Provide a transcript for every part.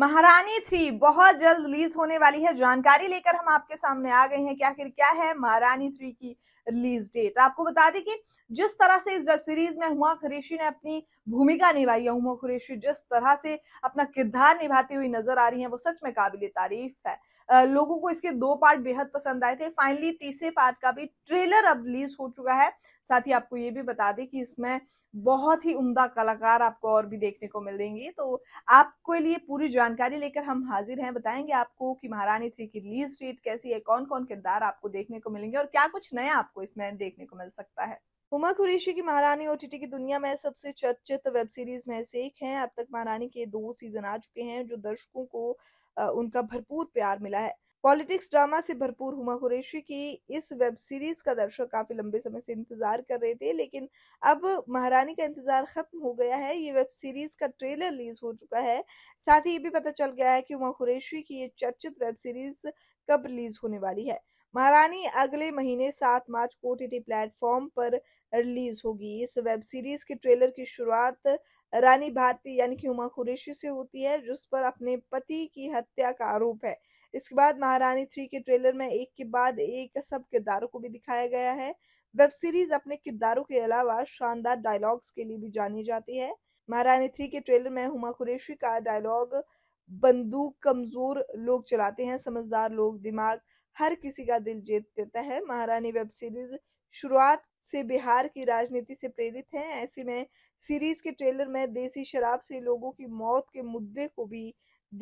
महारानी थ्री बहुत जल्द रिलीज होने वाली है जानकारी लेकर हम आपके सामने आ गए हैं कि आखिर क्या है महारानी थ्री की रिलीज डेट तो आपको बता दें कि जिस तरह से इस वेब सीरीज में हुआ खुरेशी ने अपनी भूमिका निभाई है हुमा खुरेशी जिस तरह से अपना किरदार निभाती हुई नजर आ रही है वो सच में काबिल तारीफ है लोगों को इसके दो पार्ट बेहद पसंद आए थे फाइनली तीसरे पार्ट का भी ट्रेलर अब रिलीज हो चुका है साथ ही आपको ये भी बता दें कि इसमें बहुत ही उम्दा कलाकार आपको और भी देखने को मिलेंगे तो आपके लिए पूरी जानकारी लेकर हम हाजिर हैं बताएंगे आपको कि महारानी थ्री की रिलीज डेट कैसी है कौन कौन किरदार आपको देखने को मिलेंगे और क्या कुछ नया आपको इसमें देखने को मिल सकता है हुमा कुरेशी की महारानी ओटीटी की दुनिया में सबसे चर्चित वेब सीरीज में से एक है अब तक महारानी के दो सीजन आ चुके हैं जो दर्शकों को उनका भरपूर प्यार मिला है पॉलिटिक्स ड्रामा से भरपूर हुमा कुरैशी की इस वेब सीरीज का दर्शक काफी लंबे समय से इंतजार कर रहे थे लेकिन अब महारानी का इंतजार खत्म हो गया है ये वेब सीरीज का ट्रेलर रिलीज हो चुका है साथ ही ये भी पता चल गया है कि उमा कुरैशी की ये चर्चित वेब सीरीज कब रिलीज होने वाली है महारानी अगले महीने सात मार्च को टी प्लेटफॉर्म पर रिलीज होगी इस वेब सीरीज के ट्रेलर की शुरुआत रानी भारती यानी कि हुमा कुरेशी से होती है जिस पर अपने पति की हत्या का आरोप है इसके बाद महारानी थ्री के ट्रेलर में एक के बाद एक सब किरदारों को भी दिखाया गया है वेब सीरीज अपने किरदारों के अलावा शानदार डायलॉग्स के लिए भी जानी जाती है महारानी थ्री के ट्रेलर में हुमा कुरेशी का डायलॉग बंदूक कमजोर लोग चलाते हैं समझदार लोग दिमाग हर किसी का दिल जीत देता है महारानी वेब सीरीज शुरुआत से बिहार की राजनीति से प्रेरित हैं ऐसे में सीरीज के ट्रेलर में देसी शराब से लोगों की मौत के मुद्दे को भी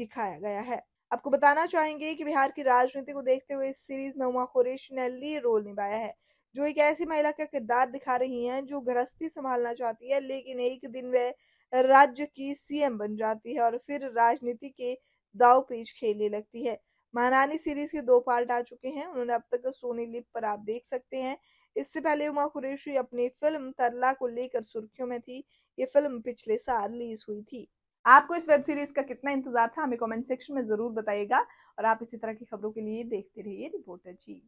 दिखाया गया है आपको बताना चाहेंगे कि बिहार की राजनीति को देखते हुए इस सीरीज में उमा कुरेश ने ली रोल निभाया है जो एक ऐसी महिला का किरदार दिखा रही हैं जो गृहस्थी संभालना चाहती है लेकिन एक दिन वह राज्य की सीएम बन जाती है और फिर राजनीति के दाव पेज खेलने लगती है महारानी सीरीज के दो पार्ट आ चुके हैं उन्होंने अब तक सोनी लिप पर आप देख सकते हैं इससे पहले उमा कुरेशी अपनी फिल्म तरला को लेकर सुर्खियों में थी ये फिल्म पिछले साल रिलीज हुई थी आपको इस वेब सीरीज का कितना इंतजार था हमें कमेंट सेक्शन में जरूर बताइएगा और आप इसी तरह की खबरों के लिए देखते रहिए रिपोर्टर जी